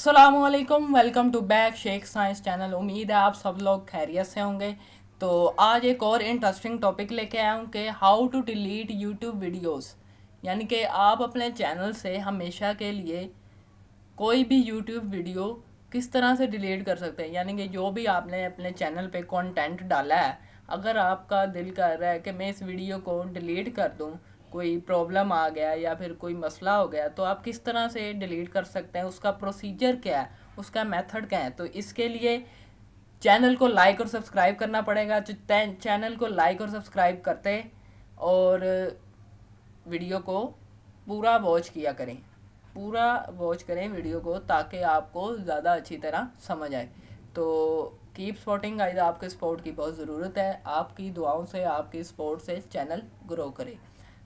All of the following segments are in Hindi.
Aslam welcome to back Sheikh science channel उम्मीद है आप सब लोग खैरियत से होंगे तो आज एक और इंटरेस्टिंग टॉपिक लेके आया हूँ कि how to delete YouTube videos यानी कि आप अपने चैनल से हमेशा के लिए कोई भी यूट्यूब वीडियो किस तरह से डिलीट कर सकते हैं यानी कि जो भी आपने अपने चैनल पे कंटेंट डाला है अगर आपका दिल कर रहा है कि मैं इस वीडियो को डिलीट कर दूँ कोई प्रॉब्लम आ गया या फिर कोई मसला हो गया तो आप किस तरह से डिलीट कर सकते हैं उसका प्रोसीजर क्या है उसका मेथड क्या है तो इसके लिए चैनल को लाइक और सब्सक्राइब करना पड़ेगा जो चैनल को लाइक और सब्सक्राइब करते और वीडियो को पूरा वॉच किया करें पूरा वॉच करें वीडियो को ताकि आपको ज़्यादा अच्छी तरह समझ आए तो कीप स्पोर्टिंग गाइज आपके सपोर्ट की बहुत ज़रूरत है आपकी दुआओं से आपकी सपोर्ट से चैनल ग्रो करें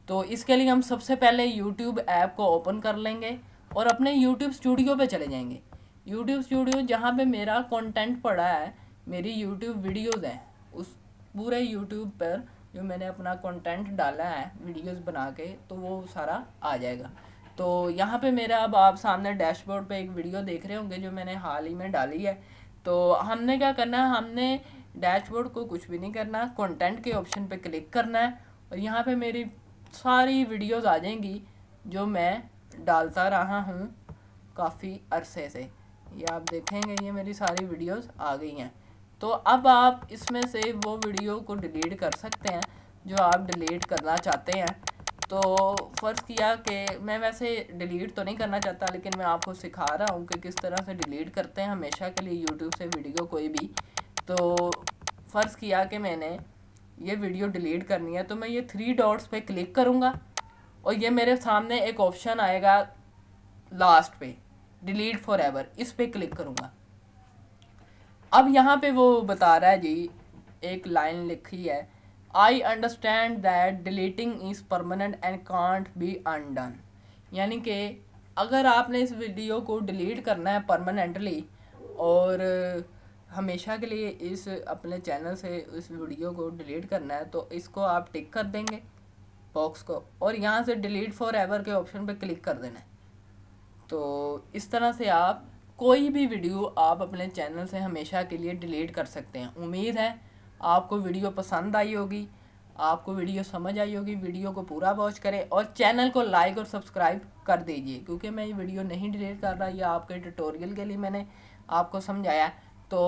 तो इसके लिए हम सबसे पहले यूट्यूब ऐप को ओपन कर लेंगे और अपने यूट्यूब स्टूडियो पर चले जाएंगे यूट्यूब स्टूडियो जहाँ पर मेरा कॉन्टेंट पड़ा है मेरी यूट्यूब वीडियोज़ हैं उस पूरे यूट्यूब पर जो मैंने अपना कंटेंट डाला है वीडियोस बना के तो वो सारा आ जाएगा तो यहाँ पे मेरा अब आप सामने डैशबोर्ड पे एक वीडियो देख रहे होंगे जो मैंने हाल ही में डाली है तो हमने क्या करना है हमने डैशबोर्ड को कुछ भी नहीं करना कंटेंट के ऑप्शन पे क्लिक करना है और यहाँ पे मेरी सारी वीडियोस आ जाएंगी जो मैं डालता रहा हूँ काफ़ी अरसे से ये आप देखेंगे ये मेरी सारी वीडियोस आ गई हैं तो अब आप इसमें से वो वीडियो को डिलीट कर सकते हैं जो आप डिलीट करना चाहते हैं तो फ़र्ज़ किया कि मैं वैसे डिलीट तो नहीं करना चाहता लेकिन मैं आपको सिखा रहा हूँ कि किस तरह से डिलीट करते हैं हमेशा के लिए यूट्यूब से वीडियो कोई भी तो फ़र्ज़ किया कि मैंने ये वीडियो डिलीट करनी है तो मैं ये थ्री डॉट्स पे क्लिक करूँगा और ये मेरे सामने एक ऑप्शन आएगा लास्ट पे डिलीट फॉर एवर इस पर क्लिक करूँगा अब यहाँ पे वो बता रहा है जी एक लाइन लिखी है I understand that deleting is permanent and can't be undone यानी कि अगर आपने इस वीडियो को डिलीट करना है परमानेंटली और हमेशा के लिए इस अपने चैनल से इस वीडियो को डिलीट करना है तो इसको आप टिक कर देंगे बॉक्स को और यहाँ से डिलीट फॉर एवर के ऑप्शन पर क्लिक कर देना है तो इस तरह से आप कोई भी वीडियो आप अपने चैनल से हमेशा के लिए डिलीट कर सकते हैं उम्मीद है आपको वीडियो पसंद आई होगी आपको वीडियो समझ आई होगी वीडियो को पूरा वॉच करें और चैनल को लाइक और सब्सक्राइब कर दीजिए क्योंकि मैं ये वीडियो नहीं डिलीट कर रहा ये आपके ट्यूटोरियल के लिए मैंने आपको समझाया तो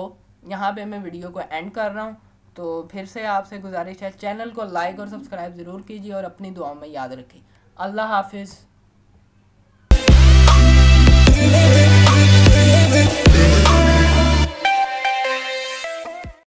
यहाँ पे मैं वीडियो को एंड कर रहा हूँ तो फिर से आपसे गुजारिश है चैनल को लाइक और सब्सक्राइब ज़रूर कीजिए और अपनी दुआओं में याद रखें अल्लाह हाफिज़